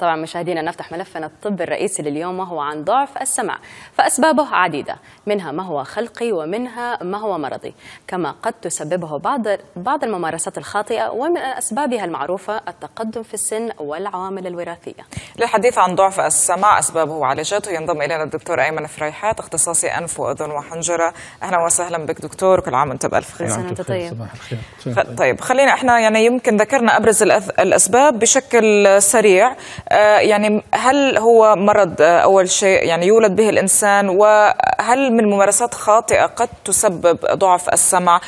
طبعا مشاهدينا نفتح ملفنا الطب الرئيسي لليوم وهو عن ضعف السمع فأسبابه عديدة منها ما هو خلقي ومنها ما هو مرضي كما قد تسببه بعض بعض الممارسات الخاطئة ومن أسبابها المعروفة التقدم في السن والعوامل الوراثية للحديث عن ضعف السمع أسبابه وعلاجاته ينضم إلينا الدكتور أيمن فريحات اختصاصي أنف وأذن وحنجرة أهلا وسهلا بك دكتور كل عام وأنت بألف خير وأنت طيب صباح الخير طيب خلينا احنا يعني يمكن ذكرنا أبرز الأسباب بشكل سريع آه، يعني هل هو مرض آه، أول شيء يعني يولد به الإنسان وهل من ممارسات خاطئة قد تسبب ضعف السمع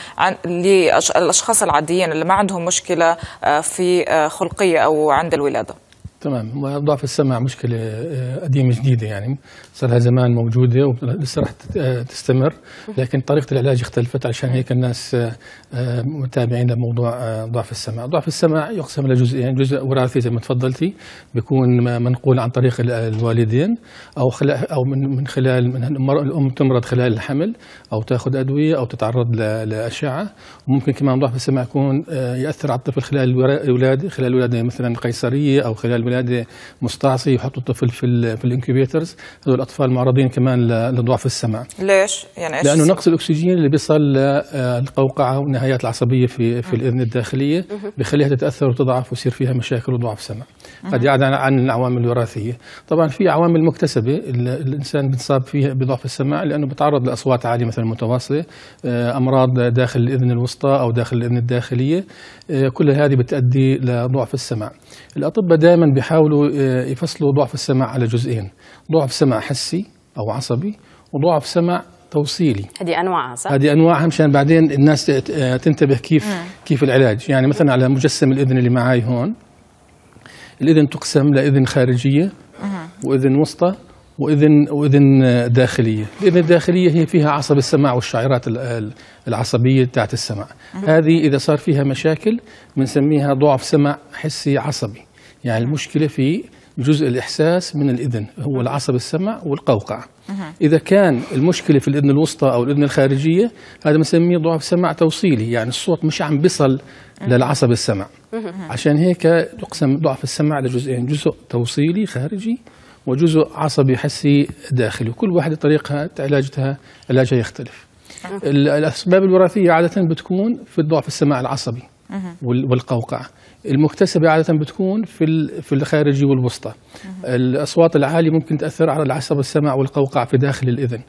للأشخاص العاديين اللي ما عندهم مشكلة آه، في خلقية أو عند الولادة تمام ضعف السمع مشكلة آه، قديمة جديدة يعني صار لها زمان موجودة ولسه رح آه، تستمر لكن طريقة العلاج اختلفت عشان هيك الناس آه، متابعين لموضوع ضعف السمع، ضعف السمع يقسم إلى جزئين، جزء وراثي زي ما تفضلتي بيكون منقول عن طريق الوالدين او او من من خلال من الام تمرض خلال الحمل او تاخذ ادوية او تتعرض لاشعة، وممكن كمان ضعف السمع يكون ياثر على الطفل خلال الولاده، خلال الولاده مثلا قيصرية او خلال الولاده مستعصيه يحطوا الطفل في في الانكوبيترز هذول الاطفال معرضين كمان لضعف السمع ليش يعني ايش لانه نقص الاكسجين اللي بيصل للقوقعه آه، والنهايات العصبيه في في آه. الاذن الداخليه بخليها تتاثر وتضعف ويصير فيها مشاكل وضعف سمع قد يعد عن العوامل الوراثيه طبعا في عوامل مكتسبه الانسان بنصاب فيها بضعف السمع لانه بتعرض لاصوات عاليه مثلا متواصله آه، امراض داخل الاذن الوسطى او داخل الاذن الداخليه كل هذه بتؤدي لضعف السمع الاطباء دائما بيحاولوا آه، يفصلوا ضعف السمع على جزئين ضعف سمع حسي او عصبي وضعف سمع توصيلي هذه انواعها صح هذه انواعها مشان بعدين الناس آه، تنتبه كيف مم. كيف العلاج يعني مثلا على مجسم الاذن اللي معي هون الاذن تقسم لاذن خارجيه واذن وسطى واذن واذن داخليه، الاذن الداخليه هي فيها عصب السمع والشعيرات العصبيه بتاعت السمع، هذه اذا صار فيها مشاكل بنسميها ضعف سمع حسي عصبي. يعني المشكلة في جزء الإحساس من الإذن هو العصب السمع والقوقعة إذا كان المشكلة في الإذن الوسطى أو الإذن الخارجية هذا بنسميه ضعف سمع توصيلي يعني الصوت مش عم بيصل للعصب السمع عشان هيك تقسم ضعف السمع لجزئين جزء توصيلي خارجي وجزء عصبي حسي داخلي وكل واحدة طريقها علاجتها علاجها يختلف الأسباب الوراثية عادة بتكون في الضعف السمع العصبي والقوقعه المكتسبه عاده بتكون في في الخارجي والوسطى الاصوات العاليه ممكن تاثر على العصب السمع والقوقعه في داخل الاذن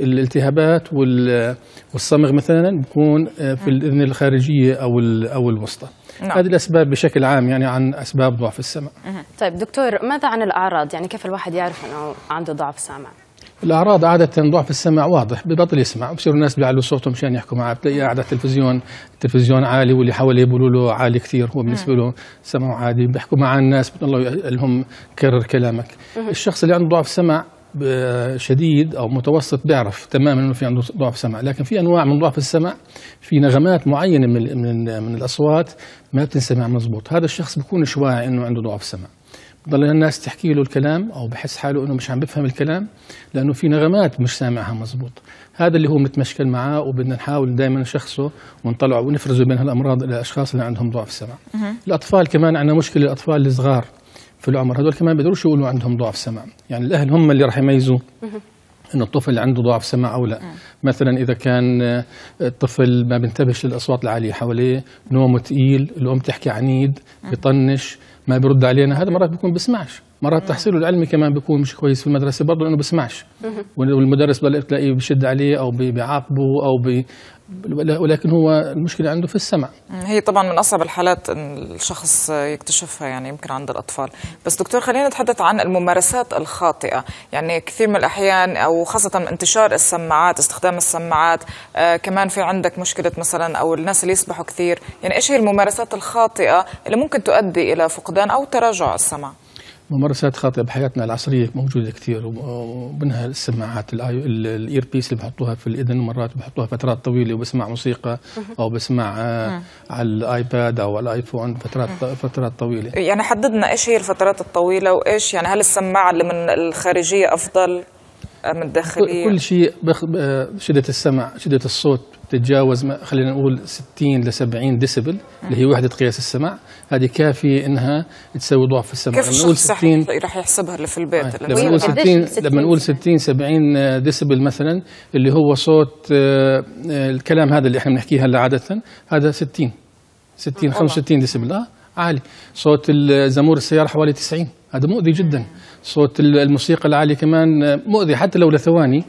الالتهابات والصمغ مثلا بيكون آه، في الاذن الخارجيه او او الوسطى نعم. هذه الاسباب بشكل عام يعني عن اسباب ضعف السمع طيب دكتور ماذا عن الاعراض يعني كيف الواحد يعرف انه عنده ضعف سمع الاعراض عاده ضعف السمع واضح ببطل يسمع بصيروا الناس بيعلوا صوتهم مشان يحكوا معاه بتلاقيه قاعد على التلفزيون التلفزيون عالي واللي حواليه بيقولوا له عالي كثير هو بالنسبه نعم. له سمعه عادي بيحكوا مع الناس الله لهم كرر كلامك الشخص اللي عنده ضعف سمع شديد او متوسط بيعرف تماما انه في عنده ضعف سمع لكن في انواع من ضعف السمع في نغمات معينه من من, من الاصوات ما بتنسمع مزبوط هذا الشخص بيكون واعي انه عنده ضعف سمع ضل الناس تحكي له الكلام او بحس حاله انه مش عم بفهم الكلام لانه في نغمات مش سامعها مزبوط هذا اللي هو متمشكل معاه وبدنا نحاول دائما نشخصه ونطلعه ونفرزه بين هالامراض للاشخاص اللي عندهم ضعف سمع الاطفال كمان عندنا مشكله الاطفال الصغار في العمر هذول كمان بيقدروش يقولوا عندهم ضعف سمع يعني الاهل هم اللي راح يميزوا انه الطفل عنده ضعف سمع او لا م. نعم. مثلا اذا كان آه، الطفل ما بينتبهش للاصوات العاليه حواليه نومه ثقيل الام تحكي عنيد نعم. بطنش ما بيرد علينا هذا مرات بيكون بسمعش مرات نعم. تحصيله العلمي كمان بيكون مش كويس في المدرسه برضه لانه بسمعش والمدرس بلاقيه بشد عليه او بيعاقبه او بي ولكن هو المشكله عنده في السمع هي طبعا من اصعب الحالات ان الشخص يكتشفها يعني يمكن عند الاطفال بس دكتور خلينا نتحدث عن الممارسات الخاطئه يعني كثير من الاحيان او خاصه انتشار السماعات استخدام السماعات آه كمان في عندك مشكله مثلا او الناس اللي يسبحوا كثير يعني ايش هي الممارسات الخاطئه اللي ممكن تؤدي الى فقدان او تراجع السمع ممارسات خاطئه بحياتنا العصريه موجوده كثير ومنها السماعات الاير بيس اللي بحطوها في الاذن مرات بحطوها فترات طويله وبسمع موسيقى او بسمع آه، على الايباد او على الايفون فترات فترات طويله يعني حددنا ايش هي الفترات الطويله وايش يعني هل السماعه اللي من الخارجيه افضل من الداخليه كل شيء شده السمع شده الصوت تتجاوز خلينا نقول 60 ل 70 ديسبل اللي هي وحده قياس السمع هذه كافيه انها تسوي ضعف في السمع كيف لما نقول 60 راح يحسبها اللي في البيت آه. لما نقول 60 لما نقول 60 70 ديسبل مثلا اللي هو صوت آه، آه، الكلام هذا اللي احنا بنحكيه هلا عاده هذا 60 60 65 ديسبل اه عالي صوت زمور السيارة حوالي 90 هذا مؤذي جدا صوت الموسيقى العالية كمان مؤذي حتى لو لثواني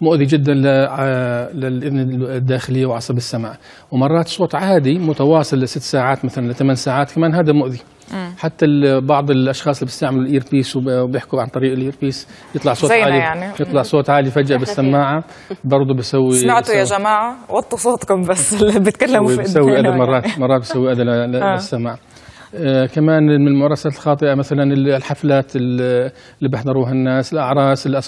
مؤذي جدا آه، للاذن الداخليه وعصب السمع ومرات صوت عادي متواصل لست ساعات مثلا لثمان ساعات كمان هذا مؤذي مم. حتى بعض الاشخاص اللي بيستعملوا الاير بيس وبيحكوا عن طريق الاير بيس يطلع صوت عالي يعني. يطلع صوت عالي فجاه بالسماعه برضه بيسوي سمعتوا يا جماعه وطوا صوتكم بس اللي بيتكلموا في بسوي اذى مرات مرات بسوي اذى آه. للسماع آه، كمان من الممارسات الخاطئه مثلا الحفلات اللي بحضروها الناس الاعراس اللي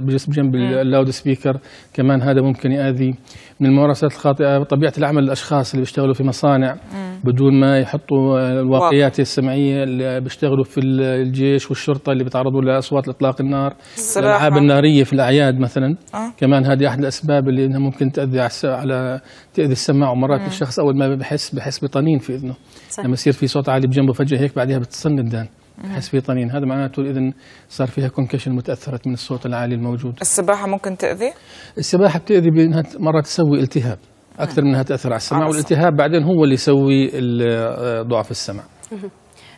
بجسم جنب اللاود سبيكر كمان هذا ممكن ياذي من الممارسات الخاطئه طبيعه العمل الاشخاص اللي بيشتغلوا في مصانع مم. بدون ما يحطوا الواقيات السمعيه اللي بيشتغلوا في الجيش والشرطه اللي بيتعرضوا لاصوات اطلاق النار الالعاب الناريه في الاعياد مثلا أه؟ كمان هذه احد الاسباب اللي انها ممكن تاذي على تاذي السماع ومرات مم. الشخص اول ما بحس بحس بطنين في اذنه صح. لما يصير في صوت عالي بجنبه فجاه هيك بعدها بتصن الدان بحس في طنين هذا معناته الاذن صار فيها كونكشن متاثرت من الصوت العالي الموجود السباحه ممكن تاذي السباحه بتاذي بانها مره تسوي التهاب اكثر منها تاثر على السمع والالتهاب بعدين هو اللي يسوي آه، ضعف السمع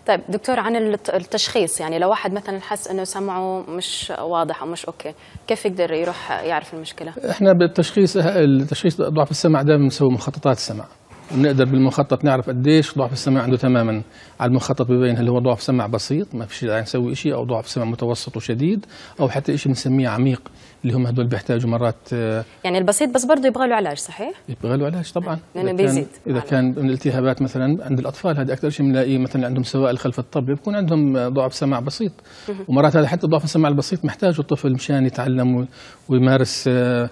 طيب دكتور عن التشخيص يعني لو واحد مثلا حس انه سمعه مش واضح او مش اوكي كيف يقدر يروح يعرف المشكله احنا بالتشخيص التشخيص ضعف السمع دائما نسوي مخططات السمع بنقدر بالمخطط نعرف قديش ضعف السمع عنده تماما على المخطط ببين هل هو ضعف سمع بسيط ما فيش داعي يعني نسوي شيء او ضعف سمع متوسط وشديد او حتى شيء بنسميه عميق اللي هم هدول بيحتاجوا مرات آه، يعني البسيط بس برضه يبغى له علاج صحيح؟ يبغى له علاج طبعا لانه بيزيد اذا كان من الالتهابات مثلا عند الاطفال هذا اكثر شيء بنلاقيه مثلا عندهم سوائل خلف الطب بيكون عندهم ضعف سمع بسيط ومرات هذا حتى ضعف السمع البسيط محتاجه الطفل مشان يتعلم ويمارس آه،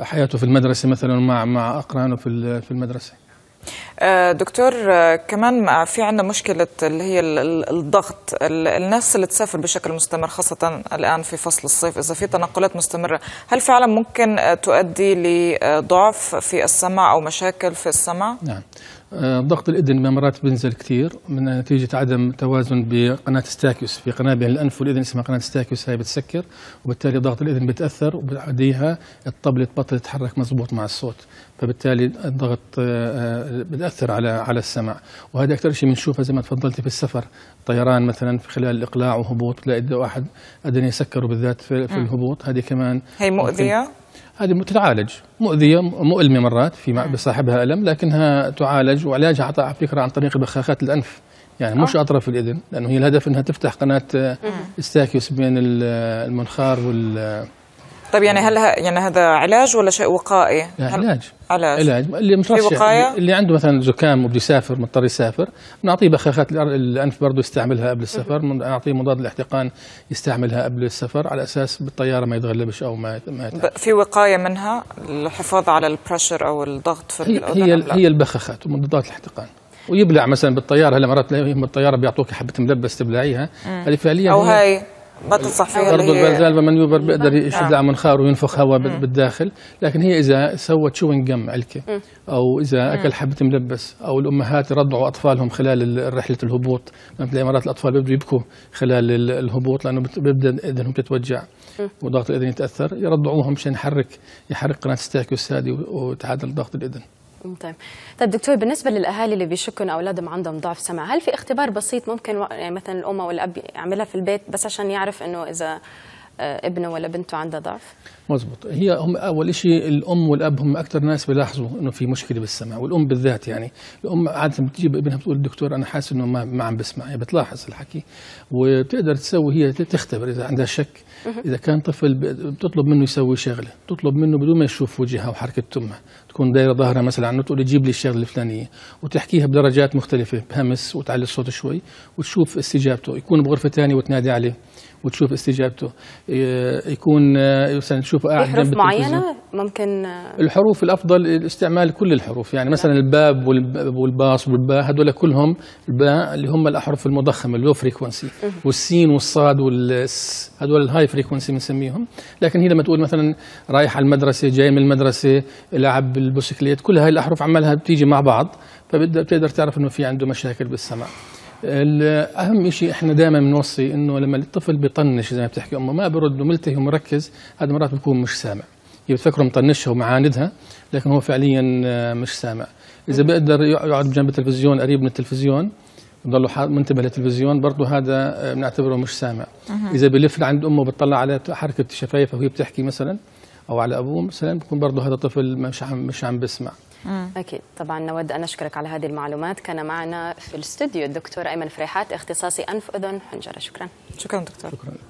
حياته في المدرسه مثلا مع مع اقرانه في في المدرسه آه، دكتور آه، كمان في عندنا مشكلة اللي هي الضغط الناس اللي تسافر بشكل مستمر خاصة الآن في فصل الصيف إذا في تنقلات مستمرة هل فعلا ممكن آه، تؤدي لضعف في السمع أو مشاكل في السمع؟ نعم آه، ضغط الإذن مرات بينزل كثير من نتيجة عدم توازن بقناة ستاكيوس في قناة بين الأنف والإذن اسمها قناة ستاكيوس هاي بتسكر وبالتالي ضغط الإذن بتأثر وبعديها الطبلة بطل تتحرك مزبوط مع الصوت فبالتالي الضغط آه، آه، بتأثر على على السمع وهذا أكثر شيء بنشوفه زي ما تفضلتي في السفر طيران مثلا في خلال الإقلاع وهبوط تلاقي واحد أذن يسكر بالذات في, في الهبوط هذه كمان هي مؤذية هذه تتعالج مؤذيه مؤلمه مرات في بصاحبها الم لكنها تعالج وعلاجها على فكره عن طريق بخاخات الانف يعني مش آه. اطراف الاذن لانه هي الهدف انها تفتح قناه استاكيوس بين المنخار وال طيب يعني هل يعني هذا علاج ولا شيء وقائي؟ علاج علاج علاج اللي وقاية؟ اللي عنده مثلا زكام وبده يسافر مضطر يسافر بنعطيه بخاخات الانف برضه يستعملها قبل السفر بنعطيه مضاد الاحتقان يستعملها قبل السفر على اساس بالطياره ما يتغلبش او ما ما يتعب. في وقايه منها الحفاظ على البريشر او الضغط في هي هي, هي البخاخات ومضادات الاحتقان ويبلع مثلا بالطياره هلا مرات بالطياره بيعطوك حبه ملبس تبلعيها هذه فعليا او هي هاي ما تنصح فيها برضه البرزال والمنيوبر بيقدر آه. يشد على منخاره وينفخ هواء بالداخل لكن هي اذا سوت شوينج جم علكه او اذا اكل حبه ملبس او الامهات رضعوا اطفالهم خلال رحله الهبوط بتلاقي مرات الاطفال بيبدوا يبكوا خلال الهبوط لانه بيبدا اذنهم تتوجع وضغط الاذن يتاثر يرضعوهم مشان يحرك يحرك قناه الستاكيوس السادي وتعادل ضغط الاذن ممتاز طيب. طيب دكتور بالنسبه للاهالي اللي بيشكوا ان اولادهم عندهم ضعف سمع هل في اختبار بسيط ممكن يعني مثلا الام او الاب يعملها في البيت بس عشان يعرف انه اذا آه، ابنه ولا بنته عندها ضعف مزبوط هي هم اول شيء الام والاب هم اكثر ناس بيلاحظوا انه في مشكله بالسمع والام بالذات يعني الام عاده بتجيب ابنها بتقول الدكتور انا حاسس انه ما, ما عم بسمع يعني بتلاحظ الحكي وبتقدر تسوي هي تختبر اذا عندها شك اذا كان طفل بتطلب منه يسوي شغله بتطلب منه بدون ما يشوف وجهها وحركه تمها تكون دايره ظهرها مثلا عنه تقول جيب لي الشغله الفلانيه وتحكيها بدرجات مختلفه بهمس وتعلي الصوت شوي وتشوف استجابته يكون بغرفه ثانيه وتنادي عليه وتشوف استجابته يكون آه، مثلا نشوف قاعد حروف معينه ممكن آه، الحروف الافضل استعمال كل الحروف يعني مثلا نعم. الباب والباص والباء هذول كلهم الباء اللي هم الاحرف المضخمه اللو فريكونسي والسين والصاد والس هذول الهاي فريكونسي بنسميهم لكن هي لما تقول مثلا رايح على المدرسه جاي من المدرسه لعب بالبوسكليت كل هاي الاحرف عمالها بتيجي مع بعض فبتقدر تعرف انه في عنده مشاكل بالسمع اهم شيء احنا دائما بنوصي انه لما الطفل بيطنش زي ما بتحكي امه ما برد وملتهي ومركز هذا مرات بيكون مش سامع بتفكره مطنشها ومعاندها لكن هو فعليا آه، مش سامع اذا بيقدر يقعد بجنب التلفزيون قريب من التلفزيون بضله منتبه للتلفزيون برضه هذا آه، بنعتبره مش سامع اذا بلف لعند امه بتطلع على حركه شفايفه وهي بتحكي مثلا او على ابوه مثلا بكون برضه هذا طفل مش عم مش عم بسمع مم. أكيد طبعا نود أن أشكرك على هذه المعلومات كان معنا في الاستوديو الدكتور أيمن فريحات اختصاصي أنف أذن حنجرة شكرا شكرا دكتور شكرا